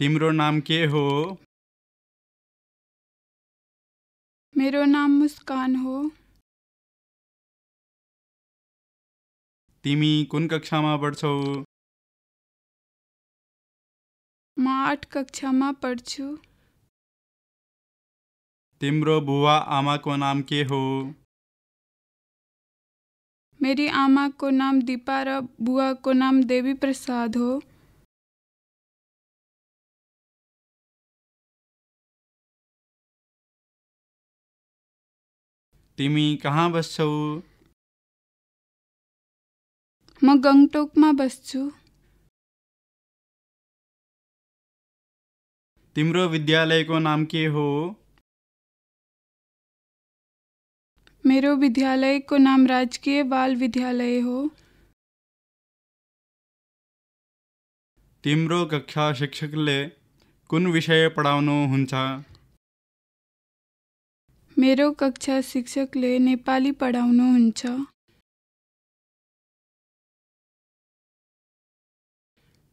तिम्रो नाम के हो मेरो नाम मुस्कान हो तिमी कुन कक्षामा पढ्छौ म आठ कक्षामा पढ्छु तिम्रो बुवा आमाको नाम के हो मेरी आमा को नाम दीपा र बुआ को नाम देवी प्रसाद हो तिमी कहाँ बस्छौ म गङटोकमा बस्छु तिम्रो विद्यालयको नाम के हो मेरो विद्यालयको नाम राजकीय बाल विद्यालय हो तिम्रो कक्षा शिक्षकले कुन विषय पढाउनुहुन्छ मेरो कक्षा शिक्षकले नेपाली पढाउनुहुन्छ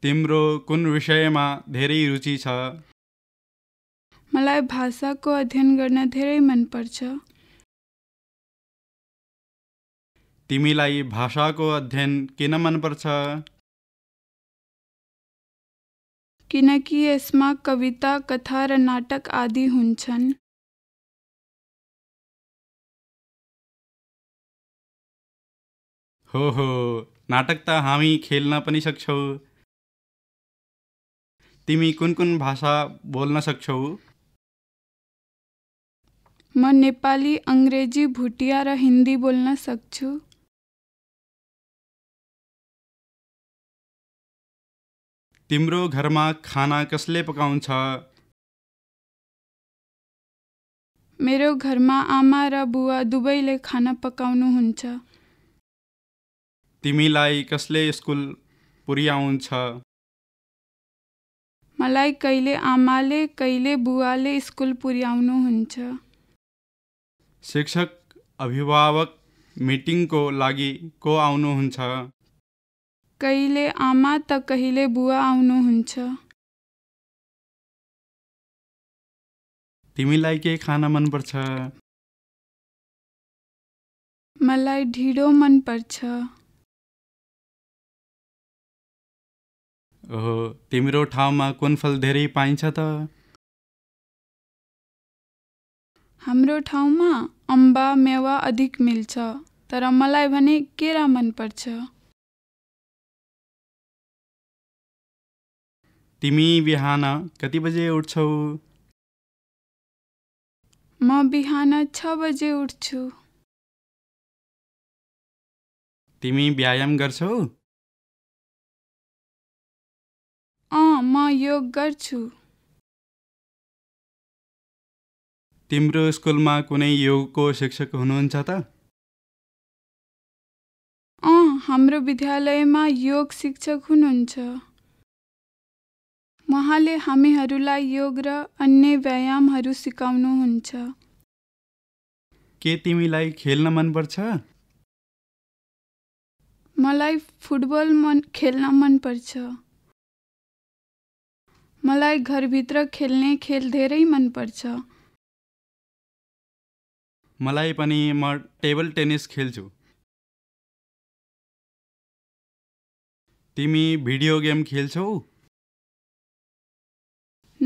तिम्रो कुन विषयमा धेरै रुचि छ मलाई भाषाको अध्ययन गर्न धेरै मनपर्छ तिमीलाई भाषाको अध्ययन किन मनपर्छ किनकि यसमा कविता कथा र नाटक आदि हुन्छन् हो हो नाटक त हामी खेल्न पनि सक्छौ तिमी कुन कुन भाषा बोल्न सक्छौ म नेपाली अङ्ग्रेजी भुटिया र हिन्दी बोल्न सक्छु तिम्रो घरमा खाना कसले पकाउँछ मेरो घरमा आमा र बुवा दुवैले खाना पकाउनुहुन्छ तिमीलाई कसले स्कुल पुर्याउँछ मलाई कहिले आमाले कहिले बुवाले स्कुल पुर्याउनुहुन्छ शिक्षक अभिभावक मिटिङको लागि को आउनुहुन्छ कहिले आमा त कहिले बुवा आउनुहुन्छ तिमीलाई के खान मनपर्छ मलाई ढिँडो मनपर्छ ओहो तिम्रो ठाउँमा कुन फल धेरै पाइन्छ त हाम्रो ठाउँमा अम्बा मेवा अधिक मिल्छ तर मलाई भने केरा मनपर्छ तिमी बिहान कति बजे उठ्छौ म बिहान छ बजे उठ्छु तिमी व्यायाम गर्छौ म योग गर्छु तिम्रो स्कुलमा कुनै योगको शिक्षक हुनुहुन्छ त अँ हाम्रो विद्यालयमा योग शिक्षक हुनुहुन्छ उहाँले हामीहरूलाई योग र अन्य व्यायामहरू सिकाउनुहुन्छ के तिमीलाई खेल्न मनपर्छ मलाई फुटबल मन खेल्न मनपर्छ मलाई घरभित्र खेल्ने खेल धेरै मनपर्छ मलाई पनि म टेबल टेनिस खेल्छु तिमी भिडियो गेम खेल्छौ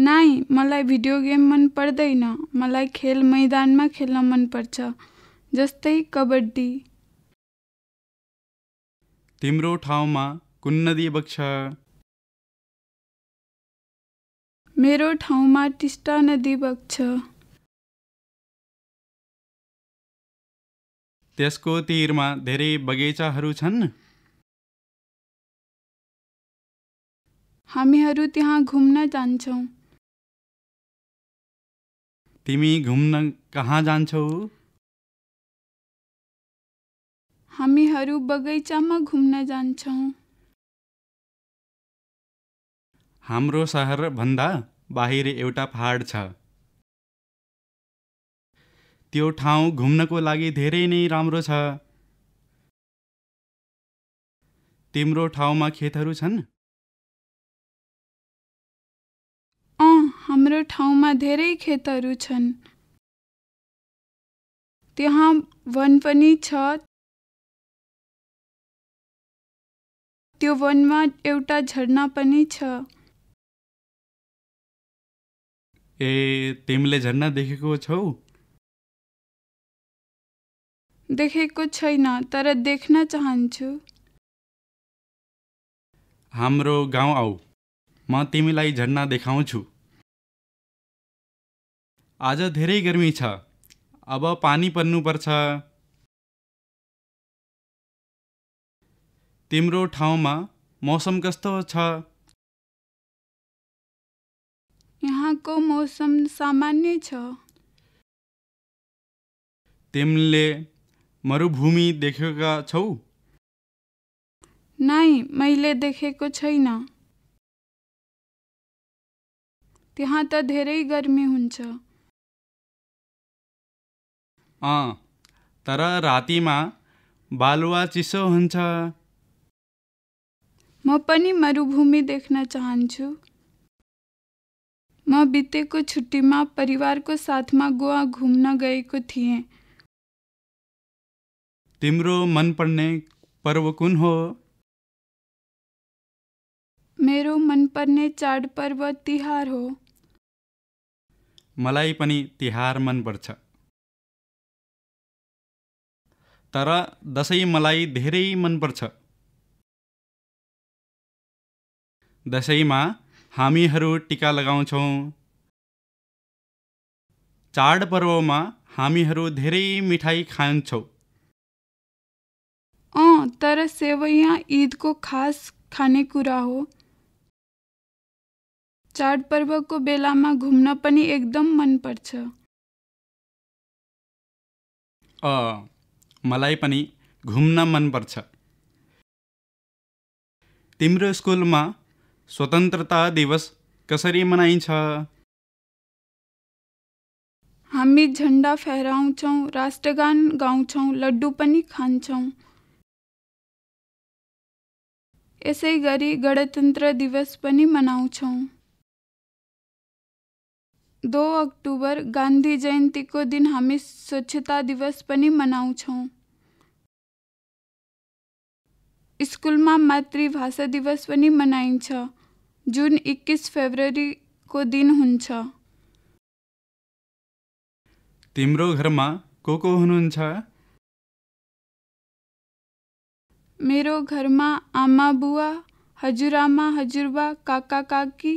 नाइ मलाई भिडियो गेम मन पर्दैन मलाई खेल मैदानमा खेल्न मनपर्छ जस्तै कबड्डी तिम्रो ठाउँमा नदी बग्छ मेरो ठाउँमा टिस्टा नदी बग्छ त्यसको तिरमा धेरै बगैँचाहरू छन् हामीहरू त्यहाँ घुम्न जान्छौँ तिमी घुम्न कहाँ जान्छौ हामीहरू बगैँचामा घुम्न जान्छौँ हाम्रो सहरभन्दा बाहिर एउटा पहाड छ त्यो ठाउँ घुम्नको लागि धेरै नै राम्रो छ तिम्रो ठाउँमा खेतहरू छन् अँ हाम्रो ठाउँमा धेरै खेतहरू छन् त्यहाँ वन पनि छ त्यो वनमा एउटा झरना पनि छ ए तिमीले झरना देखेको छौ देखेको छैन तर देख्न चाहन्छु हाम्रो गाउँ आऊ म तिमीलाई झन्ना देखाउँछु आज धेरै गर्मी छ अब पानी पर्नुपर्छ तिम्रो ठाउँमा मौसम कस्तो छ यहाँको मौसम सामान्य छ तिमीले मरुभूमि देखेका छौ नै मैले देखेको छैन त्यहाँ त धेरै गर्मी हुन्छ अँ तर रातिमा बालुवा चिसो हुन्छ म पनि मरुभूमि देख्न चाहन्छु म बितेको छुट्टीमा परिवारको साथमा गोवा घुम्न गएको थिएँ तिम्रो मनपर्ने पर्व कुन हो मेरो मनपर्ने चाडपर्व तिहार हो मलाई पनि तिहार मनपर्छ तर दसैँ मलाई धेरै मनपर्छ दसैँमा हामीहरू टिका लगाउँछौँ चाडपर्वमा हामीहरू धेरै मिठाई खान्छौँ अँ तर सेवैया ईदको खास खानेकुरा हो चाडपर्वको बेलामा घुम्न पनि एकदम मनपर्छ मलाई पनि घुम्न मनपर्छ तिम्रो स्कुलमा स्वतन्त्रता दिवस कसरी मनाइन्छ हामी झन्डा फहराउँछौँ राष्ट्रगान गाउँछौँ लड्डु पनि खान्छौँ यसै गरी गणतन्त्र दिवस पनि मनाउँछौँ दो अक्टोबर गान्धी जयन्तीको दिन हामी स्वच्छता दिवस पनि मनाउँछौँ स्कुलमा मातृभाषा दिवस पनि मनाइन्छ जुन एक्काइस फेब्रुअरीको दिन हुन्छ तिम्रो घरमा को को हुनुहुन्छ मेरो घरमा आमा बुवा हजुरआमा हजुरबा काका काकी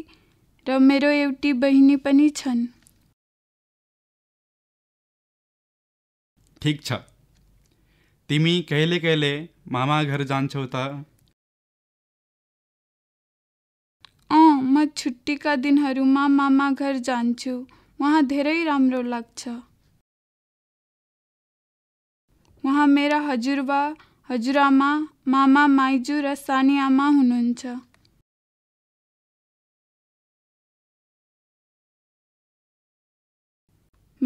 र मेरो एउटी बहिनी पनि छन् ठिक छ तिमी कहिले कहिले मामा घर जान्छौ त छुट्टीका दिनहरूमा मामा घर जान्छु वहाँ धेरै राम्रो लाग्छ उहाँ मेरा हजुरबा हजुरआमा मामा माइजू र सानी आमा हुनुहुन्छ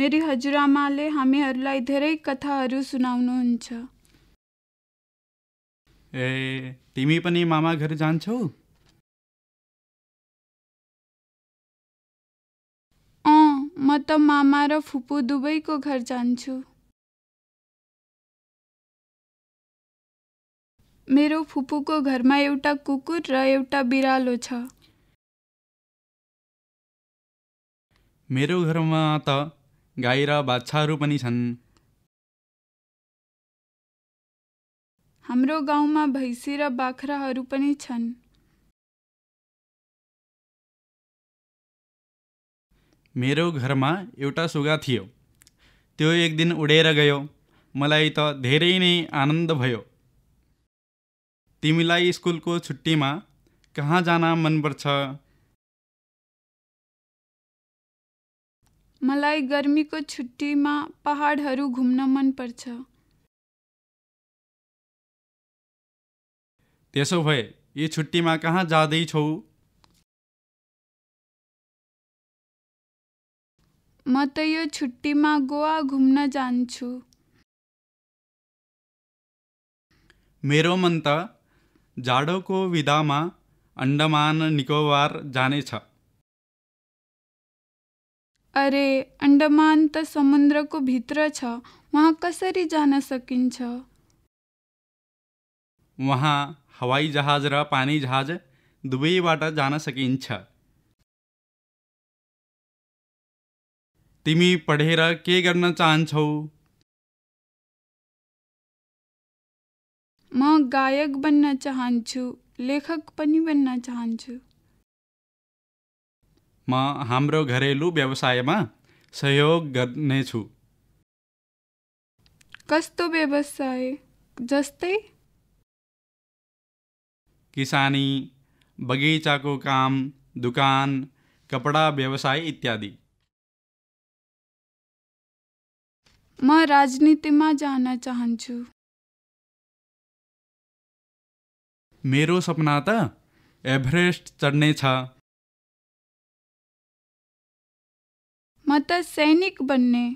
मेरी हजुरआमाले हामीहरूलाई धेरै कथाहरू सुनाउनुहुन्छ ए तिमी पनि मामा घर जान्छौ म त मामा र फुपू दुवैको घर जान्छु मेरो फुपूको घरमा एउटा कुकुर र एउटा बिरालो छ मेरो घरमा त गाई र बाछाहरू पनि छन् हाम्रो गाउँमा भैँसी र बाख्राहरू पनि छन् मेरो घरमा एउटा सुगा थियो त्यो एक दिन उडेर गयो मलाई त धेरै नै आनन्द भयो तिमीलाई स्कुलको छुट्टीमा कहाँ जान मनपर्छ मलाई गर्मीको छुट्टीमा पहाडहरू घुम्न मनपर्छ त्यसो भए यी छुट्टीमा कहाँ जाँदैछौ म त यो छुट्टीमा गोवा घुम्न जान्छु मेरो मन त जाडोको विधामा अन्डमान निकोबार जानेछ अरे अन्डमान त समुद्रको भित्र छ वहाँ कसरी जान सकिन्छ वहाँ हवाई जहाज र पानी जहाज दुवैबाट जान सकिन्छ तिमी पढेर के गर्न चाहन्छौ म गायक बन्न चाहन्छु लेखक पनि बन्न चाहन्छु म हाम्रो घरेलु व्यवसायमा सहयोग गर्नेछु कस्तो व्यवसाय जस्तै किसानी बगैँचाको काम दुकान कपडा व्यवसाय इत्यादि म राजनीतिमा जान चाहन्छु मेरो सपना त एभरेस्ट चढ्ने छ म त सैनिक बन्ने